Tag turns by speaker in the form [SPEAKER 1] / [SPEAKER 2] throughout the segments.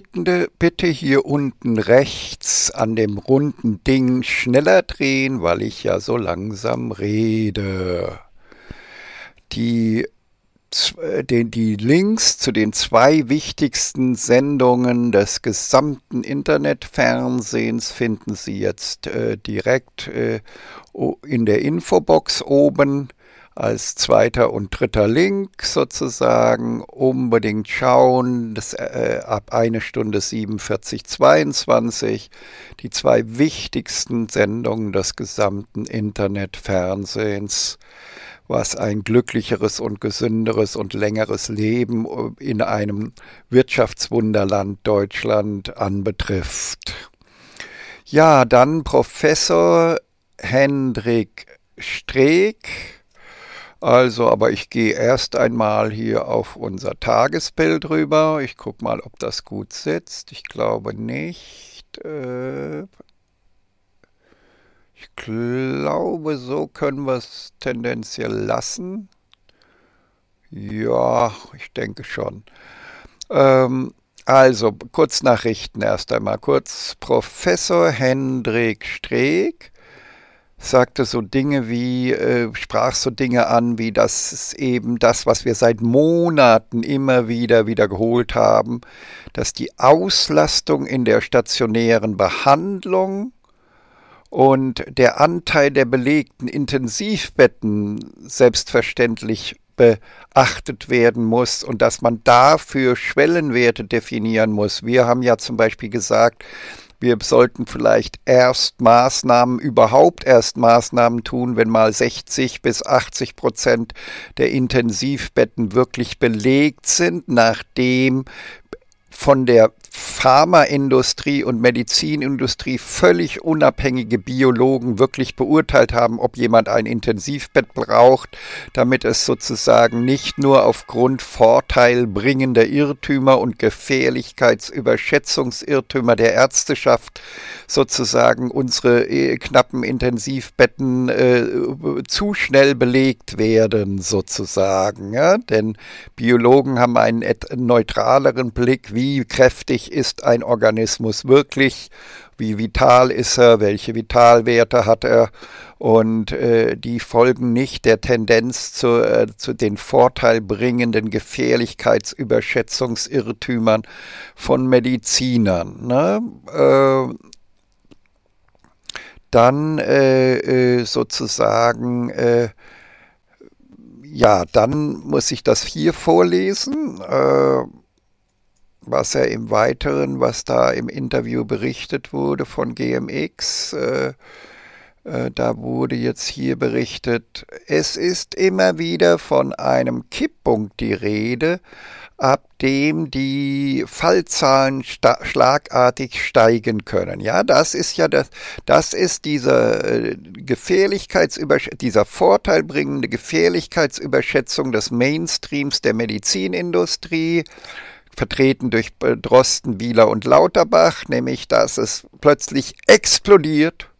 [SPEAKER 1] bitte, bitte hier unten rechts an dem runden Ding schneller drehen, weil ich ja so langsam rede. Die, äh, die, die Links zu den zwei wichtigsten Sendungen des gesamten Internetfernsehens finden Sie jetzt äh, direkt äh, in der Infobox oben als zweiter und dritter Link sozusagen. Unbedingt schauen, das, äh, ab 1 Stunde 47, 22, die zwei wichtigsten Sendungen des gesamten Internetfernsehens was ein glücklicheres und gesünderes und längeres Leben äh, in einem Wirtschaftswunderland Deutschland anbetrifft. Ja, dann Professor Hendrik Streeck also, aber ich gehe erst einmal hier auf unser Tagesbild rüber. Ich gucke mal, ob das gut sitzt. Ich glaube nicht. Äh ich glaube, so können wir es tendenziell lassen. Ja, ich denke schon. Ähm, also, Kurznachrichten erst einmal kurz. Professor Hendrik Streeck sagte so Dinge wie, äh, sprach so Dinge an, wie das eben das, was wir seit Monaten immer wieder wiederholt haben, dass die Auslastung in der stationären Behandlung und der Anteil der belegten Intensivbetten selbstverständlich beachtet werden muss und dass man dafür Schwellenwerte definieren muss. Wir haben ja zum Beispiel gesagt, wir sollten vielleicht erst Maßnahmen, überhaupt erst Maßnahmen tun, wenn mal 60 bis 80 Prozent der Intensivbetten wirklich belegt sind, nachdem von der Pharmaindustrie und Medizinindustrie völlig unabhängige Biologen wirklich beurteilt haben, ob jemand ein Intensivbett braucht, damit es sozusagen nicht nur aufgrund vorteilbringender Irrtümer und Gefährlichkeitsüberschätzungsirrtümer der Ärzteschaft sozusagen unsere äh, knappen Intensivbetten äh, zu schnell belegt werden sozusagen. Ja? Denn Biologen haben einen neutraleren Blick, wie kräftig lebendig ist ein Organismus wirklich, wie vital ist er, welche Vitalwerte hat er und äh, die folgen nicht der Tendenz zu, äh, zu den vorteilbringenden Gefährlichkeitsüberschätzungsirrtümern von Medizinern. Ne? Äh, dann äh, äh sozusagen, äh, ja, dann muss ich das hier vorlesen. Äh, was er im Weiteren, was da im Interview berichtet wurde von GMX, äh, äh, da wurde jetzt hier berichtet, es ist immer wieder von einem Kipppunkt die Rede, ab dem die Fallzahlen schlagartig steigen können. Ja, das ist ja das, das ist diese äh, Gefährlichkeitsübersch dieser vorteilbringende Gefährlichkeitsüberschätzung des Mainstreams der Medizinindustrie, vertreten durch Drosten, Wieler und Lauterbach, nämlich dass es plötzlich explodiert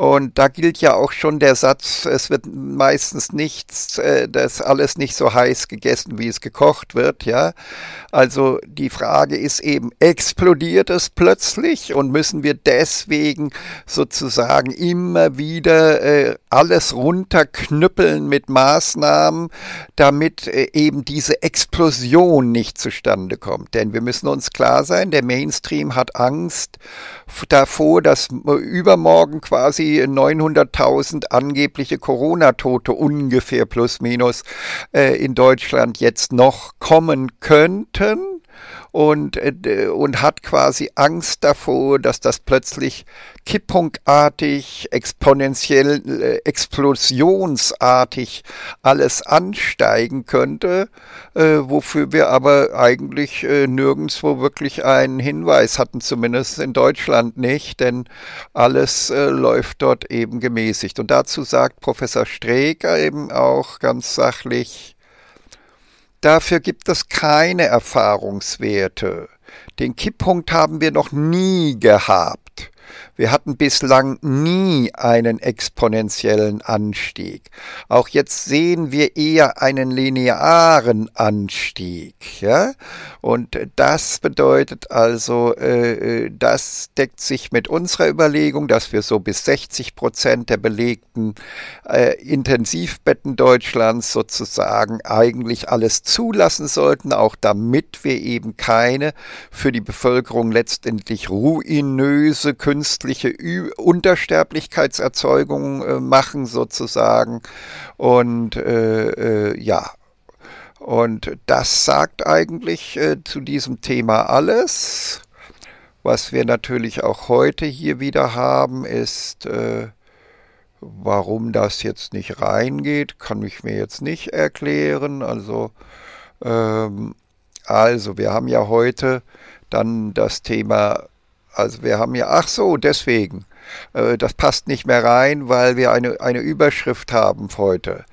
[SPEAKER 1] und da gilt ja auch schon der Satz, es wird meistens nichts, äh, das alles nicht so heiß gegessen, wie es gekocht wird, ja. Also die Frage ist eben, explodiert es plötzlich und müssen wir deswegen sozusagen immer wieder äh, alles runterknüppeln mit Maßnahmen, damit äh, eben diese Explosion nicht zustande kommt. Denn wir müssen uns klar sein, der Mainstream hat Angst davor, dass übermorgen quasi 900.000 angebliche Corona-Tote ungefähr plus minus äh, in Deutschland jetzt noch kommen könnten und, äh, und hat quasi Angst davor, dass das plötzlich kippungartig, exponentiell, äh, explosionsartig alles ansteigen könnte, äh, wofür wir aber eigentlich äh, nirgendwo wirklich einen Hinweis hatten, zumindest in Deutschland nicht, denn alles äh, läuft dort eben gemäßigt. Und dazu sagt Professor Streeck eben auch ganz sachlich, Dafür gibt es keine Erfahrungswerte. Den Kipppunkt haben wir noch nie gehabt. Wir hatten bislang nie einen exponentiellen Anstieg. Auch jetzt sehen wir eher einen linearen Anstieg. Ja? Und das bedeutet also, äh, äh, das deckt sich mit unserer Überlegung, dass wir so bis 60 Prozent der belegten äh, Intensivbetten Deutschlands sozusagen eigentlich alles zulassen sollten, auch damit wir eben keine für die Bevölkerung letztendlich ruinöse künstliche künstliche Ü Untersterblichkeitserzeugung äh, machen sozusagen. Und äh, äh, ja, und das sagt eigentlich äh, zu diesem Thema alles. Was wir natürlich auch heute hier wieder haben, ist, äh, warum das jetzt nicht reingeht, kann ich mir jetzt nicht erklären. Also, ähm, also wir haben ja heute dann das Thema also wir haben ja, ach so, deswegen. Äh, das passt nicht mehr rein, weil wir eine, eine Überschrift haben heute.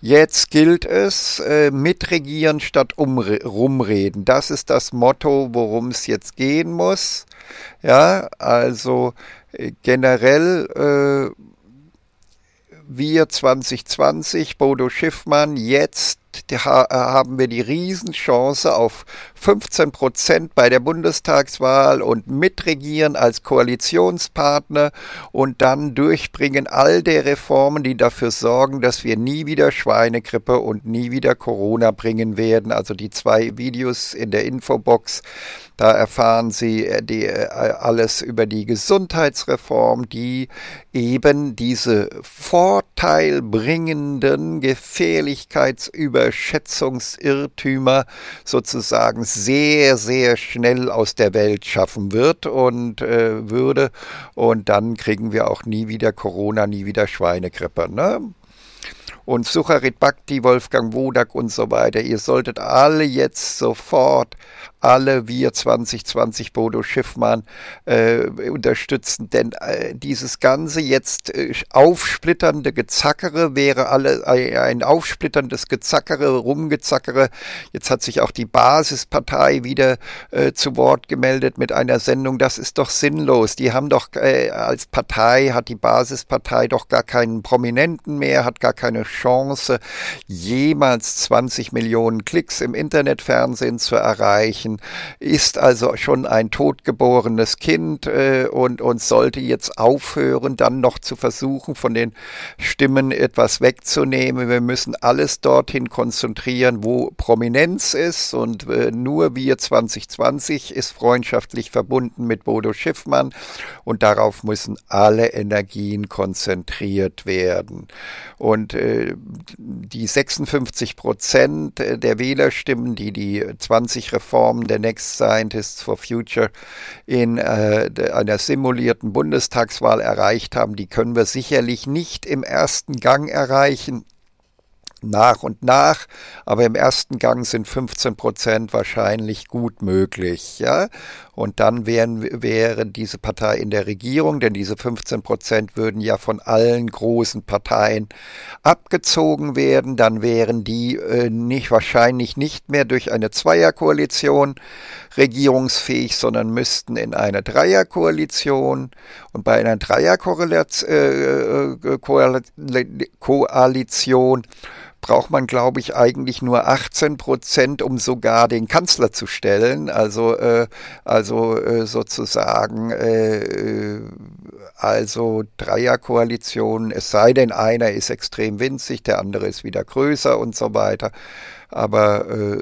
[SPEAKER 1] Jetzt gilt es, äh, mitregieren statt rumreden. Das ist das Motto, worum es jetzt gehen muss. Ja, also äh, generell äh, wir 2020, Bodo Schiffmann, jetzt Markt äh, haben wir die Riesenchance auf 15 Prozent bei der Bundestagswahl und mitregieren als Koalitionspartner und dann durchbringen all der Reformen, die dafür sorgen, dass wir nie wieder Schweinegrippe und nie wieder Corona bringen werden. Also die zwei Videos in der Infobox da erfahren Sie äh, die, äh, alles über die Gesundheitsreform, die eben diese vorteilbringenden Gefährlichkeitsüberschätzungsirrtümer sozusagen sehr, sehr schnell aus der Welt schaffen wird und äh, würde. Und dann kriegen wir auch nie wieder Corona, nie wieder Schweinegrippe. Ne? und Sucharit Bhakti, Wolfgang Wodak und so weiter. Ihr solltet alle jetzt sofort alle wir 2020 Bodo Schiffmann äh, unterstützen. Denn äh, dieses ganze jetzt äh, aufsplitternde Gezackere wäre alle äh, ein aufsplitterndes Gezackere, Rumgezackere. Jetzt hat sich auch die Basispartei wieder äh, zu Wort gemeldet mit einer Sendung. Das ist doch sinnlos. Die haben doch äh, als Partei, hat die Basispartei doch gar keinen Prominenten mehr, hat gar keine Chance, jemals 20 Millionen Klicks im Internetfernsehen zu erreichen. Anführungszeichen, ist also schon ein totgeborenes Kind äh, und, und sollte jetzt aufhören, dann noch zu versuchen, von den Stimmen etwas wegzunehmen. Wir müssen alles dorthin konzentrieren, wo Prominenz ist und äh, nur wir 2020 ist freundschaftlich verbunden mit Bodo Schiffmann und darauf müssen alle Energien konzentriert werden. Und äh, die 56 Prozent der Wählerstimmen, die die 20 Reformen Plattform The Next Scientists for Future in äh, einer simulierten Bundestagswahl erreicht haben, die können wir sicherlich nicht im ersten Gang erreichen nach und nach, aber im ersten Gang sind 15 Prozent wahrscheinlich gut möglich. Ja? Und dann wären, wäre diese Partei in der Regierung, denn diese 15 Prozent würden ja von allen großen Parteien abgezogen werden. Dann wären die äh, nicht wahrscheinlich nicht mehr durch eine Zweierkoalition regierungsfähig, sondern müssten in eine Dreierkoalition. Und bei einer Dreierkoalition äh, äh, äh Koalition braucht man, glaube ich, eigentlich nur 18 Prozent, um sogar den Kanzler zu stellen. Also, äh, also äh, sozusagen, äh, äh also Dreierkoalitionen, es sei denn, einer ist extrem winzig, der andere ist wieder größer und so weiter aber äh,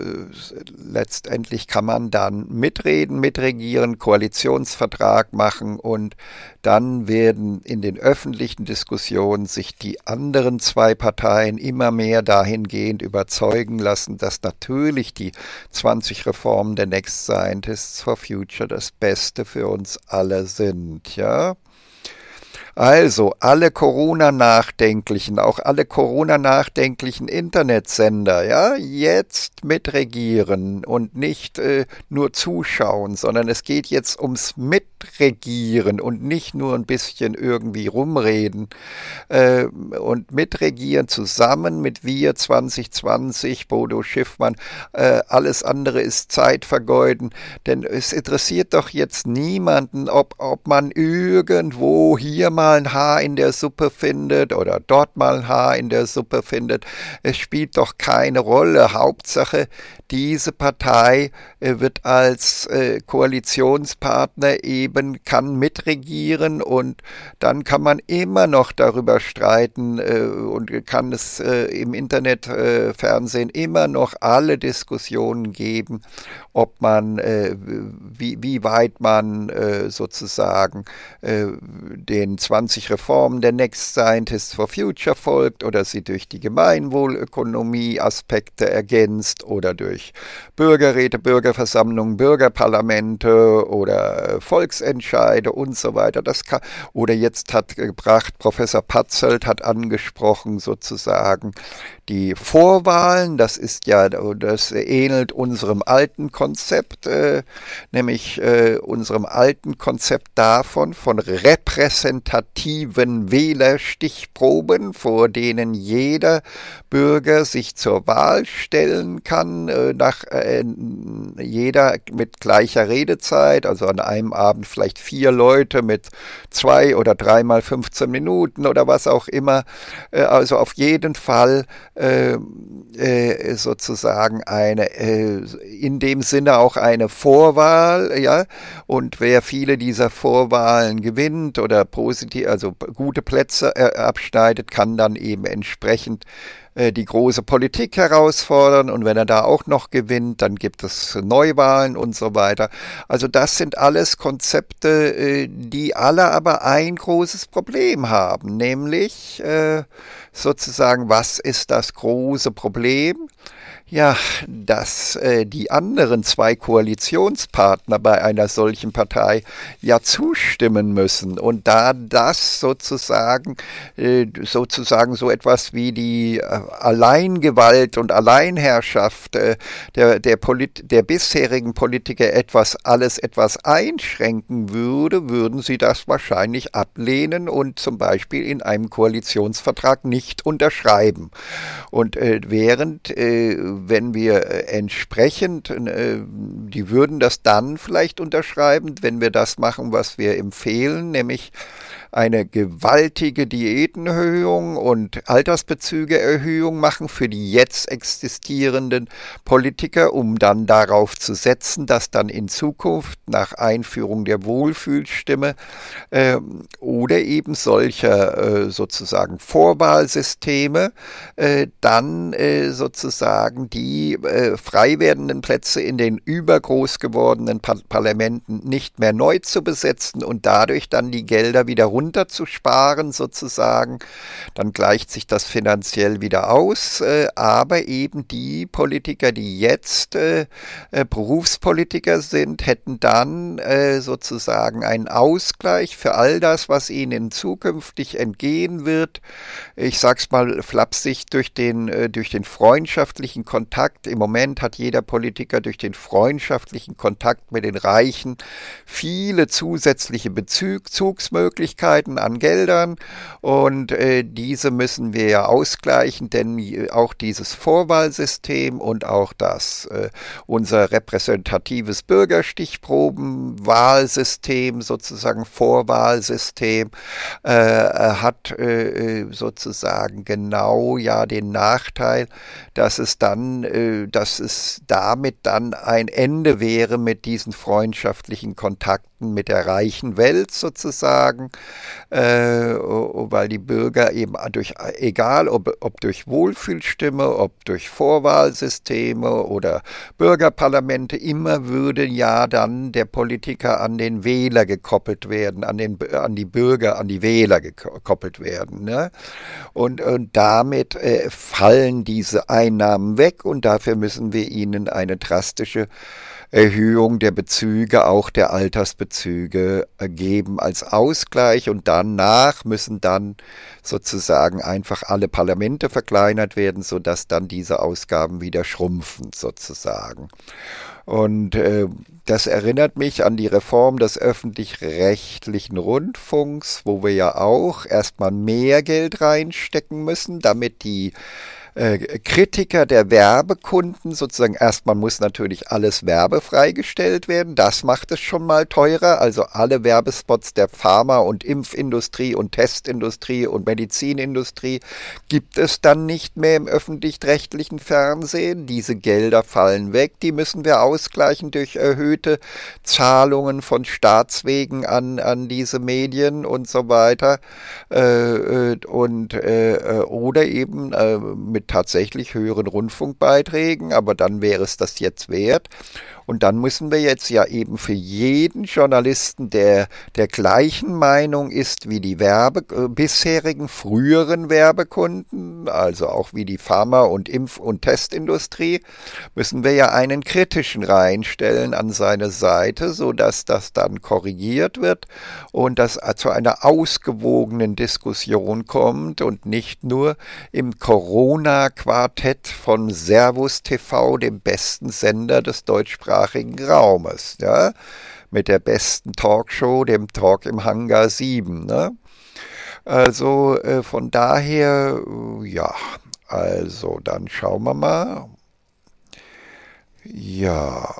[SPEAKER 1] letztendlich kann man dann mitreden, mitregieren, Koalitionsvertrag machen und dann werden in den öffentlichen Diskussionen sich die anderen zwei Parteien immer mehr dahingehend überzeugen lassen, dass natürlich die 20 Reformen der Next Scientists for Future das Beste für uns alle sind, ja. Also alle Corona-Nachdenklichen, auch alle Corona-Nachdenklichen Internetsender, ja, jetzt mitregieren und nicht äh, nur zuschauen, sondern es geht jetzt ums Mitregieren mitregieren und nicht nur ein bisschen irgendwie rumreden äh, und mitregieren zusammen mit Wir 2020, Bodo Schiffmann, äh, alles andere ist Zeit vergeuden, denn es interessiert doch jetzt niemanden, ob, ob man irgendwo hier mal ein Haar in der Suppe findet oder dort mal ein Haar in der Suppe findet. Es spielt doch keine Rolle. Hauptsache, diese Partei äh, wird als äh, Koalitionspartner eben geben, kann mitregieren und dann kann man immer noch darüber streiten äh, und kann es äh, im Internet, äh, Fernsehen immer noch alle Diskussionen geben, ob man, äh, wie, wie weit man äh, sozusagen äh, den 20 Reformen der Next Scientists for Future folgt oder sie durch die Gemeinwohlökonomie Aspekte ergänzt oder durch Bürgerräte, Bürgerversammlungen, Bürgerparlamente oder Volks Gerichtsentscheide und so weiter. Das kann, oder jetzt hat gebracht, Professor Patzelt hat angesprochen sozusagen die Vorwahlen. Das ist ja, das ähnelt unserem alten Konzept, äh, nämlich äh, unserem alten Konzept davon, von repräsentativen Wählerstichproben, vor denen jeder Bürger sich zur Wahl stellen kann, äh, nach äh, jeder mit gleicher Redezeit, also an einem Abend vielleicht vier Leute mit zwei oder dreimal 15 Minuten oder was auch immer. Äh, also auf jeden Fall ähm, äh, äh, sozusagen eine, äh, in dem Sinne auch eine Vorwahl, ja. Und wer viele dieser Vorwahlen gewinnt oder positiv, also gute Plätze äh, abschneidet, kann dann eben entsprechend äh, die große Politik herausfordern und wenn er da auch noch gewinnt, dann gibt es Neuwahlen und so weiter. Also das sind alles Konzepte, äh, die alle aber ein großes Problem haben, nämlich äh, sozusagen, was ist das große Problem? ja, dass äh, die anderen zwei Koalitionspartner bei einer solchen Partei ja zustimmen müssen. Und da das sozusagen, äh, sozusagen so etwas wie die äh, Alleingewalt und Alleinherrschaft äh, der, der, Polit der bisherigen Politiker etwas alles etwas einschränken würde, würden sie das wahrscheinlich ablehnen und zum Beispiel in einem Koalitionsvertrag nicht unterschreiben. Und äh, während äh, wenn wir äh, entsprechend, äh, die würden das dann vielleicht unterschreiben, wenn wir das machen, was wir empfehlen, nämlich eine gewaltige Diätenerhöhung und Altersbezügeerhöhung machen für die jetzt existierenden Politiker, um dann darauf zu setzen, dass dann in Zukunft nach Einführung der Wohlfühlstimme äh, oder eben solcher äh, sozusagen Vorwahlsysteme äh, dann äh, sozusagen die äh, frei werdenden Plätze in den übergroß gewordenen Par Parlamenten nicht mehr neu zu besetzen und dadurch dann die Gelder wieder runter runterzusparen sozusagen, dann gleicht sich das finanziell wieder aus. Äh, aber eben die Politiker, die jetzt äh, äh, Berufspolitiker sind, hätten dann äh, sozusagen einen Ausgleich für all das, was ihnen zukünftig entgehen wird. Ich sag's mal flapsig durch den äh, durch den freundschaftlichen Kontakt. Im Moment hat jeder Politiker durch den freundschaftlichen Kontakt mit den Reichen viele zusätzliche Bezugsmöglichkeiten Möglichkeiten an Geldern und äh, diese müssen wir ja ausgleichen, denn äh, auch dieses Vorwahlsystem und auch das äh, unser repräsentatives Bürgerstichprobenwahlsystem sozusagen Vorwahlsystem äh, äh hat äh, sozusagen genau ja den Nachteil, dass es dann dass es damit dann ein Ende wäre mit diesen freundschaftlichen Kontakten Kontakten mit der reichen Welt sozusagen, äh, weil die Bürger eben durch, egal ob, ob durch Wohlfühlstimme, ob durch Vorwahlsysteme oder Bürgerparlamente, immer würde ja dann der Politiker an den Wähler gekoppelt werden, an, den, an die Bürger, an die Wähler gekoppelt werden. Ne? Und, und damit äh, fallen diese Einnahmen weg und dafür müssen wir ihnen eine drastische Erhöhung der Bezüge, auch der Altersbezüge äh, geben als Ausgleich und danach müssen dann sozusagen einfach alle Parlamente verkleinert werden, sodass dann diese Ausgaben wieder schrumpfen sozusagen. Und äh, das erinnert mich an die Reform des öffentlich-rechtlichen Rundfunks, wo wir ja auch erstmal mehr Geld reinstecken müssen, damit die äh, Kritiker der Werbekunden sozusagen erstmal muss natürlich alles werbefrei gestellt werden. Das macht es schon mal teurer. Also alle Werbespots der Pharma- und Impfindustrie und Testindustrie und Medizinindustrie gibt es dann nicht mehr im öffentlich-rechtlichen Fernsehen. Diese Gelder fallen weg. Die müssen wir ausgleichen durch erhöhte Zahlungen von Staatswegen an, an diese Medien und so weiter. Äh, äh und, äh, äh, oder eben mit tatsächlich höheren Rundfunkbeiträgen, aber dann wäre es das jetzt wert. Und dann müssen wir jetzt ja eben für jeden Journalisten, der der gleichen Meinung ist wie die Werbe, äh, bisherigen früheren Werbekunden, also auch wie die Pharma- und Impf- und Testindustrie, müssen wir ja einen kritischen reinstellen an seine Seite, sodass das dann korrigiert wird und das äh, zu einer ausgewogenen Diskussion kommt und nicht nur im Corona-Quartett von Servus TV, dem besten Sender des deutschsprachigen deutschsprachigen Raumes. Ja? Mit der besten Talkshow, dem Talk im Hangar 7. Ne? Also äh, von daher, äh, ja, also dann schauen wir mal. Ja.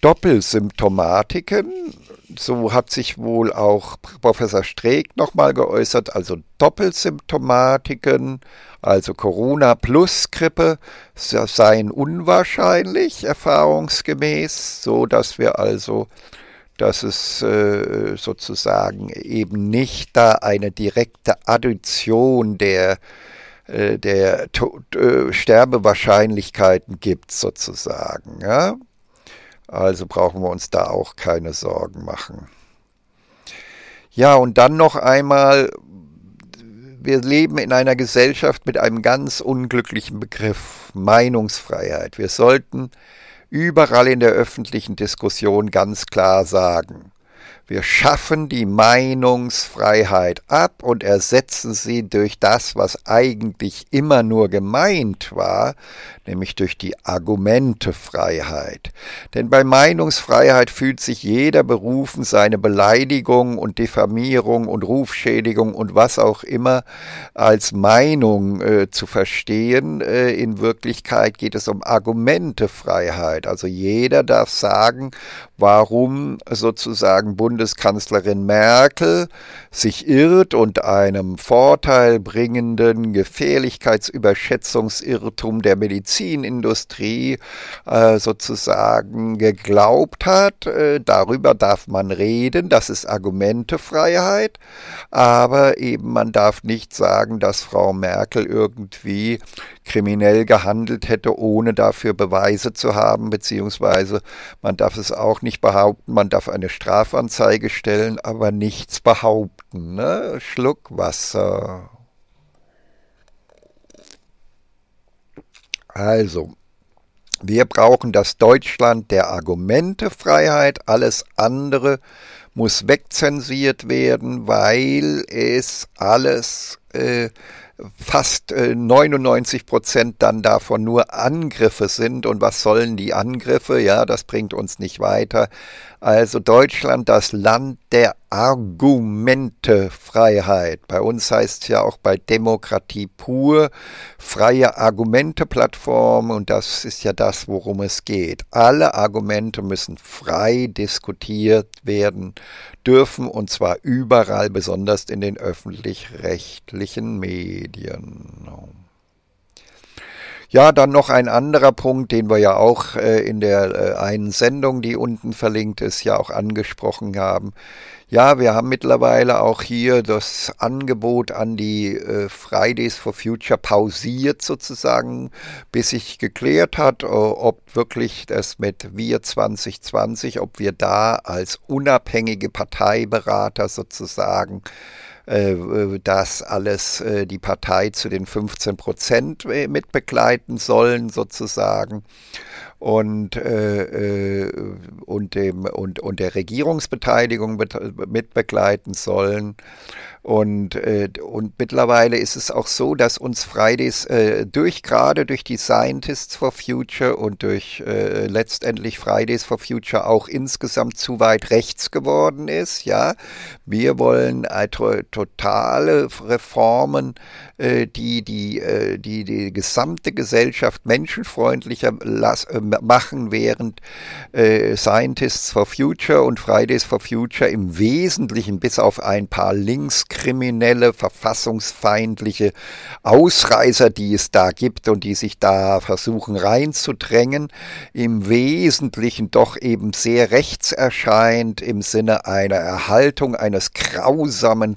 [SPEAKER 1] Doppelsymptomatiken so hat sich wohl auch Professor Streeck nochmal geäußert, also Doppelsymptomatiken, also Corona plus Grippe, seien unwahrscheinlich erfahrungsgemäß, so dass wir also, dass es äh, sozusagen eben nicht da eine direkte Addition der äh, der äh, Sterbewahrscheinlichkeiten gibt, sozusagen. Ja? Also brauchen wir uns da auch keine Sorgen machen. Ja, und dann noch einmal, wir leben in einer Gesellschaft mit einem ganz unglücklichen Begriff, Meinungsfreiheit. Wir sollten überall in der öffentlichen Diskussion ganz klar sagen, wir schaffen die Meinungsfreiheit ab und ersetzen sie durch das, was eigentlich immer nur gemeint war, nämlich durch die Argumentefreiheit. Denn bei Meinungsfreiheit fühlt sich jeder berufen, seine Beleidigung und Diffamierung und Rufschädigung und was auch immer als Meinung äh, zu verstehen. Äh, in Wirklichkeit geht es um Argumentefreiheit. Also jeder darf sagen, warum sozusagen Bund Bundeskanzlerin Merkel sich irrt und einem vorteilbringenden Gefährlichkeitsüberschätzungsirrtum der Medizinindustrie äh, sozusagen geglaubt hat. Äh, darüber darf man reden, das ist Argumentefreiheit, aber eben man darf nicht sagen, dass Frau Merkel irgendwie kriminell gehandelt hätte, ohne dafür Beweise zu haben, beziehungsweise man darf es auch nicht behaupten, man darf eine Strafanzeige Anzeige stellen, aber nichts behaupten. Ne? Schluck Wasser. Also, wir brauchen das Deutschland der Argumentefreiheit. Alles andere muss wegzensiert werden, weil es alles äh, fast äh, 99 Prozent dann davon nur Angriffe sind. Und was sollen die Angriffe? Ja, das bringt uns nicht weiter. Also Deutschland, das Land der Argumentefreiheit. Bei uns heißt es ja auch bei Demokratie pur freie Argumenteplattform und das ist ja das, worum es geht. Alle Argumente müssen frei diskutiert werden dürfen und zwar überall, besonders in den öffentlich-rechtlichen Medien. Ja, dann noch ein anderer Punkt, den wir ja auch äh, in der äh, einen Sendung, die unten verlinkt ist, ja auch angesprochen haben. Ja, wir haben mittlerweile auch hier das Angebot an die äh, Fridays for Future pausiert sozusagen, bis sich geklärt hat, äh, ob wirklich das mit Wir 2020, ob wir da als unabhängige Parteiberater sozusagen äh, äh, das alles äh, die Partei zu den 15 Prozent mitbegleiten sollen sozusagen und, äh, äh, und, dem, und, und der Regierungsbeteiligung mitbegleiten sollen. Und, äh, und mittlerweile ist es auch so, dass uns Fridays äh, durch gerade durch die Scientists for Future und durch äh, letztendlich Fridays for Future auch insgesamt zu weit rechts geworden ist. Ja, wir wollen äh, totale Reformen, äh, die, die, die die gesamte Gesellschaft menschenfreundlicher las, machen, während äh, Scientists for Future und Fridays for Future im Wesentlichen bis auf ein paar linkskriminelle, verfassungsfeindliche Ausreißer, die es da gibt und die sich da versuchen reinzudrängen, im Wesentlichen doch eben sehr rechts erscheint im Sinne einer Erhaltung eines grausamen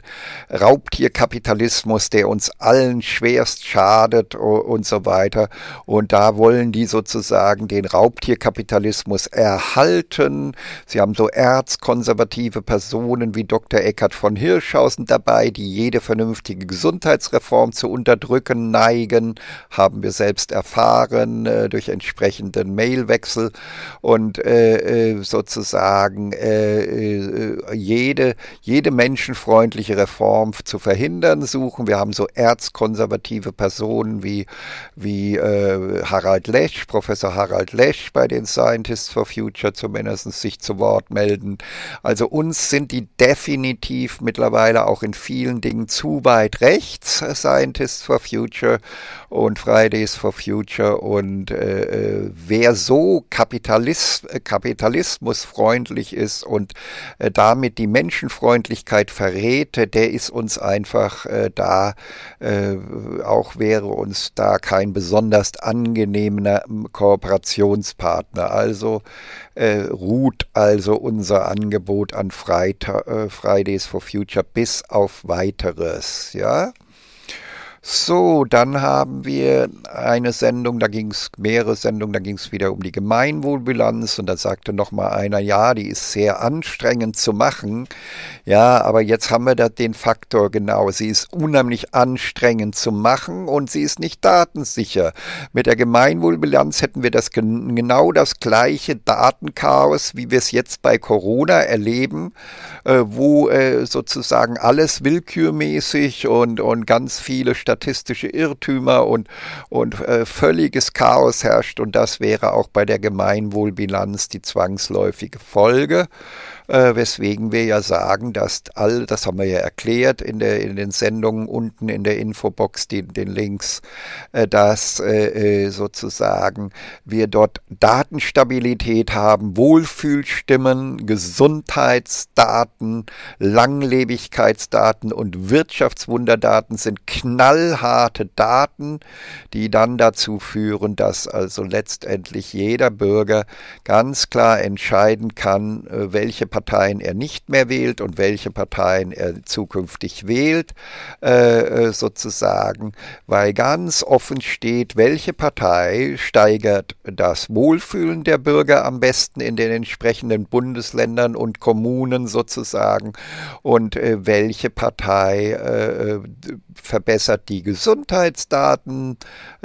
[SPEAKER 1] Raubtierkapitalismus, der uns allen schwerst schadet und so weiter. Und da wollen die sozusagen den den Raubtierkapitalismus erhalten. Sie haben so erzkonservative Personen wie Dr. Eckhard von Hirschhausen dabei, die jede vernünftige Gesundheitsreform zu unterdrücken neigen, haben wir selbst erfahren äh, durch entsprechenden Mailwechsel und äh, äh sozusagen äh, äh, jede, jede menschenfreundliche Reform zu verhindern suchen. Wir haben so erzkonservative Personen wie, wie äh, Harald Lesch, Professor Harald Lesch bei den Scientists for Future zumindest sich zu Wort melden. Also uns sind die definitiv mittlerweile auch in vielen Dingen zu weit rechts, äh, Scientists for Future und Fridays for Future. Und äh, äh wer so Kapitalis äh, kapitalismusfreundlich ist und äh, damit die Menschenfreundlichkeit verrät, der ist uns einfach äh, da, auch wäre uns da kein besonders angenehmer ähm, Kooperation Kooperationspartner. Also äh, ruht also unser Angebot an Freita äh, Fridays for Future bis auf weiteres. Ja. So, dann haben wir eine Sendung, da ging es, mehrere Sendungen, da ging es wieder um die Gemeinwohlbilanz und da sagte nochmal einer, ja, die ist sehr anstrengend zu machen. Ja, aber jetzt haben wir da den Faktor genau. Sie ist unheimlich anstrengend zu machen und sie ist nicht datensicher. Mit der Gemeinwohlbilanz hätten wir das genau das gleiche Datenchaos, wie wir es jetzt bei Corona erleben, äh, wo äh, sozusagen alles willkürmäßig und, und ganz viele Statistiken statistische Irrtümer und, und äh, völliges Chaos herrscht. Und das wäre auch bei der Gemeinwohlbilanz die zwangsläufige Folge äh, weswegen wir ja sagen, dass all, das haben wir ja erklärt in, der, in den Sendungen unten in der Infobox, die, den Links, äh, dass äh, äh sozusagen wir dort Datenstabilität haben, Wohlfühlstimmen, Gesundheitsdaten, Langlebigkeitsdaten und Wirtschaftswunderdaten sind knallharte Daten, die dann dazu führen, dass also letztendlich jeder Bürger ganz klar entscheiden kann, äh, welche Partei Parteien er nicht mehr wählt und welche Parteien er zukünftig wählt, äh, äh, sozusagen, weil ganz offen steht, welche Partei steigert das Wohlfühlen der Bürger am besten in den entsprechenden Bundesländern und Kommunen sozusagen und äh, welche Partei äh, äh verbessert die Gesundheitsdaten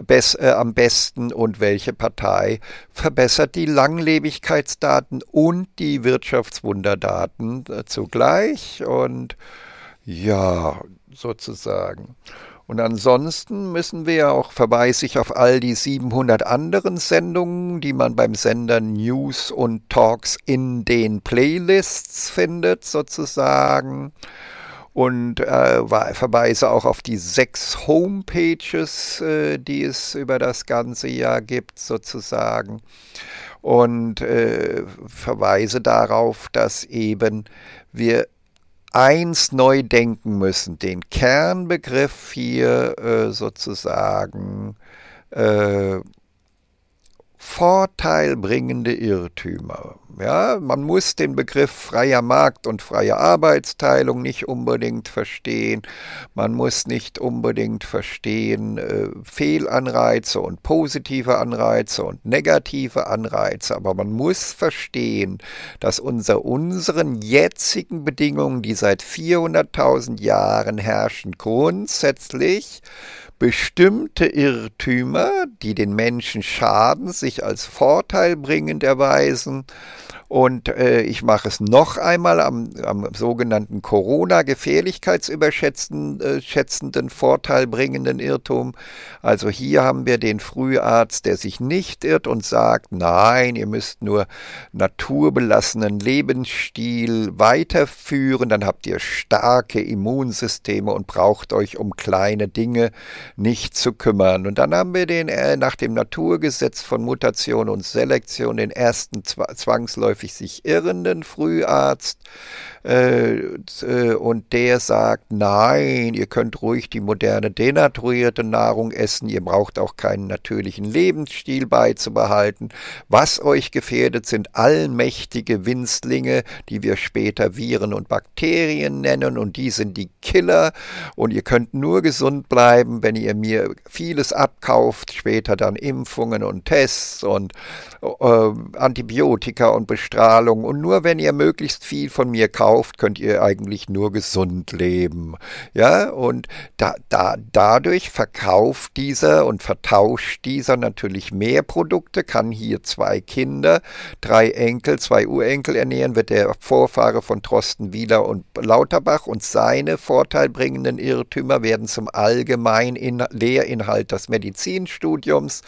[SPEAKER 1] äh, am besten und welche Partei verbessert die Langlebigkeitsdaten und die Wirtschaftswunderdaten äh, zugleich und ja, sozusagen. Und ansonsten müssen wir auch, verweise ich auf all die 700 anderen Sendungen, die man beim Sender News und Talks in den Playlists findet, sozusagen und äh, verweise auch auf die sechs Homepages, äh, die es über das ganze Jahr gibt, sozusagen. Und äh, verweise darauf, dass eben wir eins neu denken müssen, den Kernbegriff hier äh, sozusagen äh, vorteilbringende Irrtümer. Ja, man muss den Begriff freier Markt und freie Arbeitsteilung nicht unbedingt verstehen. Man muss nicht unbedingt verstehen äh, Fehlanreize und positive Anreize und negative Anreize. Aber man muss verstehen, dass unter unseren jetzigen Bedingungen, die seit 400.000 Jahren herrschen, grundsätzlich bestimmte Irrtümer, die den Menschen schaden, sich als vorteilbringend erweisen. Und äh, ich mache es noch einmal am, am sogenannten Corona-Gefährlichkeitsüberschätzenden äh, vorteilbringenden Irrtum. Also hier haben wir den Früharzt, der sich nicht irrt und sagt, nein, ihr müsst nur naturbelassenen Lebensstil weiterführen, dann habt ihr starke Immunsysteme und braucht euch um kleine Dinge nicht zu kümmern. Und dann haben wir den äh, nach dem Naturgesetz von Mutation und Selektion den ersten zwangsläufig sich irrenden Früharzt äh, äh, und der sagt, nein, ihr könnt ruhig die moderne denaturierte Nahrung essen, ihr braucht auch keinen natürlichen Lebensstil beizubehalten. Was euch gefährdet, sind allmächtige Winzlinge, die wir später Viren und Bakterien nennen und die sind die Killer und ihr könnt nur gesund bleiben, wenn ihr mir vieles abkauft, später dann Impfungen und Tests und äh, Antibiotika und Bestrahlung und nur wenn ihr möglichst viel von mir kauft, kauft, könnt ihr eigentlich nur gesund leben. Ja, und da, da, dadurch verkauft dieser und vertauscht dieser natürlich mehr Produkte, kann hier zwei Kinder, drei Enkel, zwei Urenkel ernähren, wird der Vorfahre von Trosten, Wieler und Lauterbach und seine vorteilbringenden Irrtümer werden zum allgemeinen in Lehrinhalt des Medizinstudiums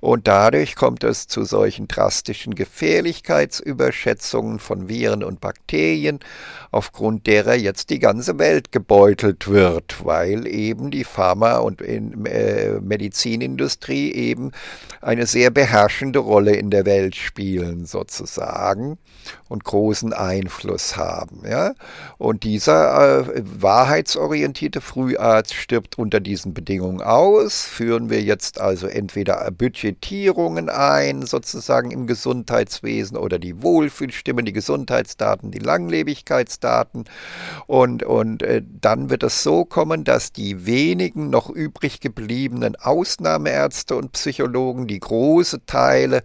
[SPEAKER 1] und dadurch kommt es zu solchen drastischen Gefährlichkeitsüberschätzungen von Viren und Bakterien, aufgrund derer jetzt die ganze Welt gebeutelt wird, weil eben die Pharma- und äh, Medizinindustrie eben eine sehr beherrschende Rolle in der Welt spielen sozusagen und großen Einfluss haben. Ja? Und dieser äh, wahrheitsorientierte Früharzt stirbt unter diesen Bedingungen aus. Führen wir jetzt also entweder Budgetierungen ein, sozusagen im Gesundheitswesen oder die Wohlfühlstimmen, die Gesundheitsdaten, die Langlebigkeit, Persönlichkeitsdaten. Und, und äh, dann wird es so kommen, dass die wenigen noch übrig gebliebenen Ausnahmeärzte und Psychologen, die große Teile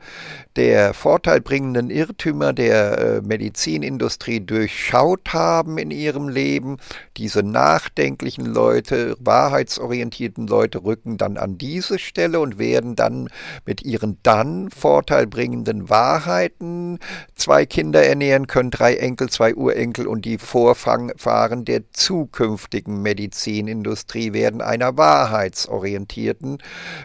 [SPEAKER 1] der vorteilbringenden Irrtümer der äh, Medizinindustrie durchschaut haben in ihrem Leben, diese nachdenklichen Leute, wahrheitsorientierten Leute rücken dann an diese Stelle und werden dann mit ihren dann vorteilbringenden Wahrheiten zwei Kinder ernähren können, drei Enkel, zwei Urenkel, Mundwinkel und die Vorfahren der zukünftigen Medizinindustrie werden einer wahrheitsorientierten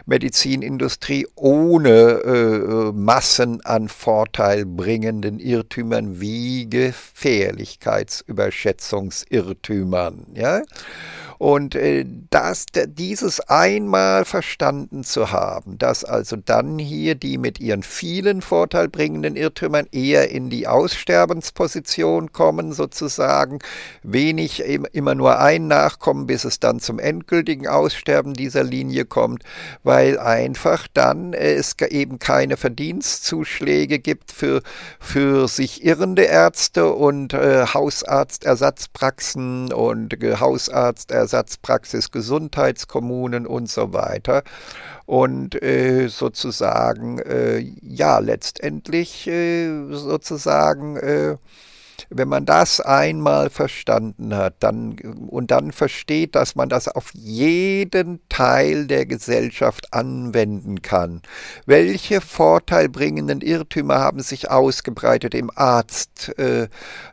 [SPEAKER 1] Medizinindustrie ohne äh, Massen an Vorteil bringenden Irrtümern wie Gefährlichkeitsüberschätzungsirrtümern. Ja? Und äh, das, dieses einmal verstanden zu haben, dass also dann hier die mit ihren vielen vorteilbringenden Irrtümern eher in die Aussterbensposition kommen, sozusagen, wenig immer nur ein Nachkommen, bis es dann zum endgültigen Aussterben dieser Linie kommt, weil einfach dann äh, es eben keine Verdienstzuschläge gibt für, für sich irrende Ärzte und äh, Hausarztersatzpraxen und äh, Hausarztersatzpraxen Ersatzpraxis, Gesundheitskommunen und so weiter. Und äh, sozusagen, äh, ja, letztendlich äh, sozusagen äh, wenn man das einmal verstanden hat dann, und dann versteht, dass man das auf jeden Teil der Gesellschaft anwenden kann. Welche vorteilbringenden Irrtümer haben sich ausgebreitet im Arzt, äh,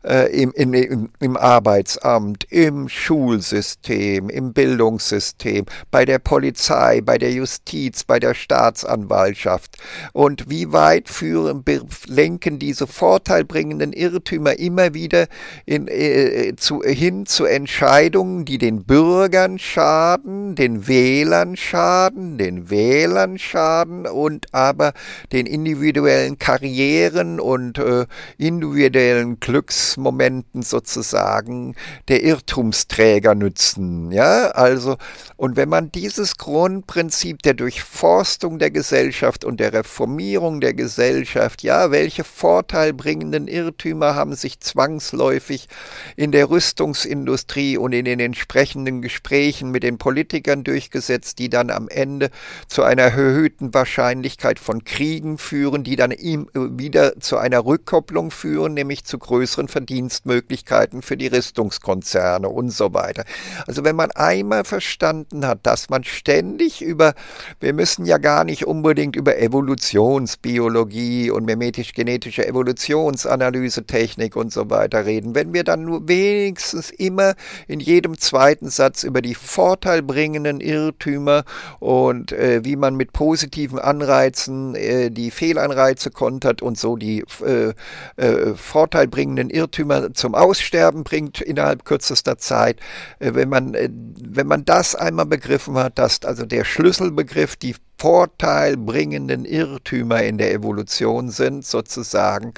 [SPEAKER 1] äh im, im, im, im Arbeitsamt, im Schulsystem, im Bildungssystem, bei der Polizei, bei der Justiz, bei der Staatsanwaltschaft? Und wie weit führen, lenken diese vorteilbringenden Irrtümer immer immer wieder in, äh, äh, zu, hin zu Entscheidungen, die den Bürgern schaden, den Wählern schaden, den Wählern schaden und aber den individuellen Karrieren und äh, individuellen Glücksmomenten sozusagen der Irrtumsträger nützen. Ja, also, und wenn man dieses Grundprinzip der Durchforstung der Gesellschaft und der Reformierung der Gesellschaft, ja, welche vorteilbringenden Irrtümer haben sich zwangsläufig in der Rüstungsindustrie und in den entsprechenden Gesprächen mit den Politikern durchgesetzt, die dann am Ende zu einer erhöhten Wahrscheinlichkeit von Kriegen führen, die dann ihm wieder zu einer Rückkopplung führen, nämlich zu größeren Verdienstmöglichkeiten für die Rüstungskonzerne und so weiter. Also wenn man einmal verstanden hat, dass man ständig über, wir müssen ja gar nicht unbedingt über Evolutionsbiologie und memetisch-genetische Evolutionsanalysetechnik und so weiter reden, wenn wir dann nur wenigstens immer in jedem zweiten Satz über die vorteilbringenden Irrtümer und äh, wie man mit positiven Anreizen äh, die Fehlanreize kontert und so die äh, äh, vorteilbringenden Irrtümer zum Aussterben bringt innerhalb kürzester Zeit, äh, wenn, man, äh, wenn man das einmal begriffen hat, dass also der Schlüsselbegriff die vorteilbringenden Irrtümer in der Evolution sind, sozusagen,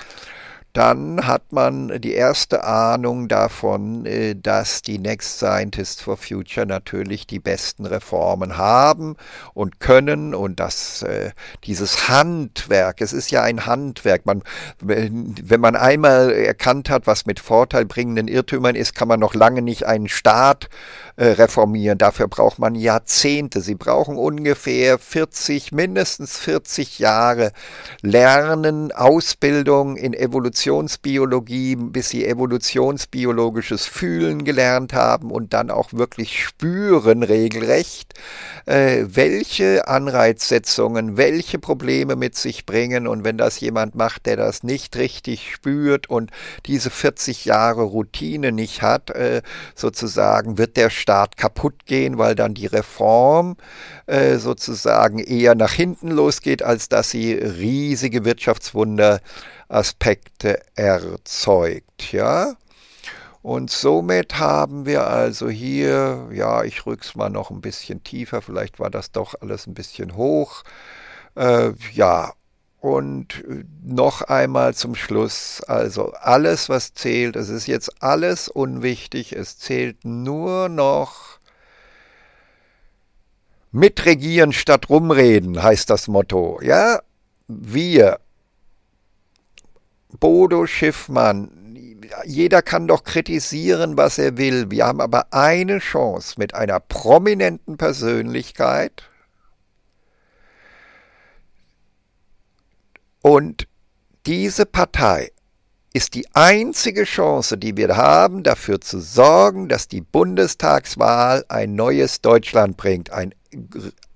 [SPEAKER 1] dann hat man die erste Ahnung davon, äh, dass die Next Scientists for Future natürlich die besten Reformen haben und können und dass äh, dieses Handwerk, es ist ja ein Handwerk, man, wenn man einmal erkannt hat, was mit vorteilbringenden Irrtümern ist, kann man noch lange nicht einen Staat äh, reformieren. Dafür braucht man Jahrzehnte. Sie brauchen ungefähr 40, mindestens 40 Jahre Lernen, Ausbildung in Evolution Evolutionsbiologie, bis sie evolutionsbiologisches Fühlen gelernt haben und dann auch wirklich spüren regelrecht, äh, welche Anreizsetzungen, welche Probleme mit sich bringen. Und wenn das jemand macht, der das nicht richtig spürt und diese 40 Jahre Routine nicht hat, äh, sozusagen wird der Staat kaputt gehen, weil dann die Reform äh, sozusagen eher nach hinten losgeht, als dass sie riesige Wirtschaftswunder äh, Aspekte erzeugt, ja. Und somit haben wir also hier, ja, ich rück's mal noch ein bisschen tiefer, vielleicht war das doch alles ein bisschen hoch. Äh, ja, und äh, noch einmal zum Schluss, also alles, was zählt, es ist jetzt alles unwichtig, es zählt nur noch mitregieren statt rumreden, heißt das Motto. Ja, wir Bodo Schiffmann, jeder kann doch kritisieren, was er will. Wir haben aber eine Chance mit einer prominenten Persönlichkeit und diese Partei ist die einzige Chance, die wir haben, dafür zu sorgen, dass die Bundestagswahl ein neues Deutschland bringt, ein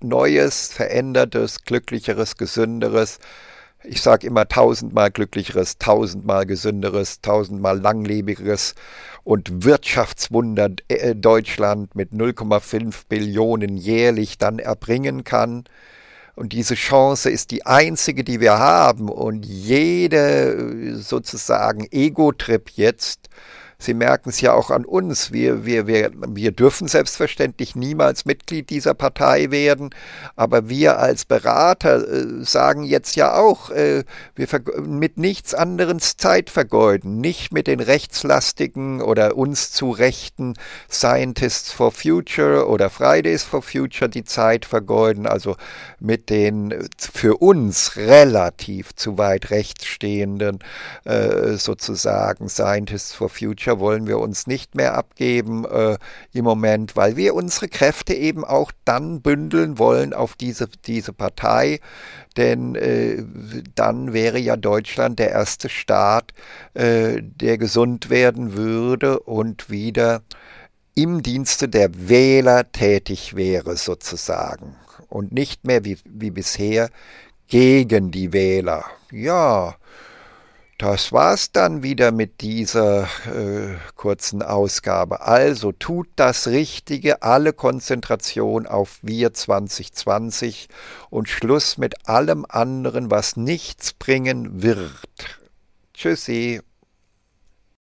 [SPEAKER 1] neues, verändertes, glücklicheres, gesünderes, Deutschland ich sage immer tausendmal glücklicheres, tausendmal gesünderes, tausendmal langlebigeres und Wirtschaftswunder äh, Deutschland mit 0,5 Billionen jährlich dann erbringen kann. Und diese Chance ist die einzige, die wir haben. Und jede äh, sozusagen Ego-Trip jetzt Sie merken es ja auch an uns. Wir, wir, wir, wir dürfen selbstverständlich niemals Mitglied dieser Partei werden, aber wir als Berater äh, sagen jetzt ja auch, äh, wir mit nichts anderes Zeit vergeuden, nicht mit den rechtslastigen oder uns zu rechten Scientists for Future oder Fridays for Future die Zeit vergeuden, also mit den für uns relativ zu weit rechts stehenden äh, sozusagen Scientists for Future Bücher wollen wir uns nicht mehr abgeben äh, im Moment, weil wir unsere Kräfte eben auch dann bündeln wollen auf diese, diese Partei. Denn äh, dann wäre ja Deutschland der erste Staat, äh, der gesund werden würde und wieder im Dienste der Wähler tätig wäre sozusagen und nicht mehr wie, wie bisher gegen die Wähler. Ja, das war's dann wieder mit dieser äh, kurzen Ausgabe. Also tut das Richtige, alle Konzentration auf Wir 2020 und Schluss mit allem anderen, was nichts bringen wird. Tschüssi.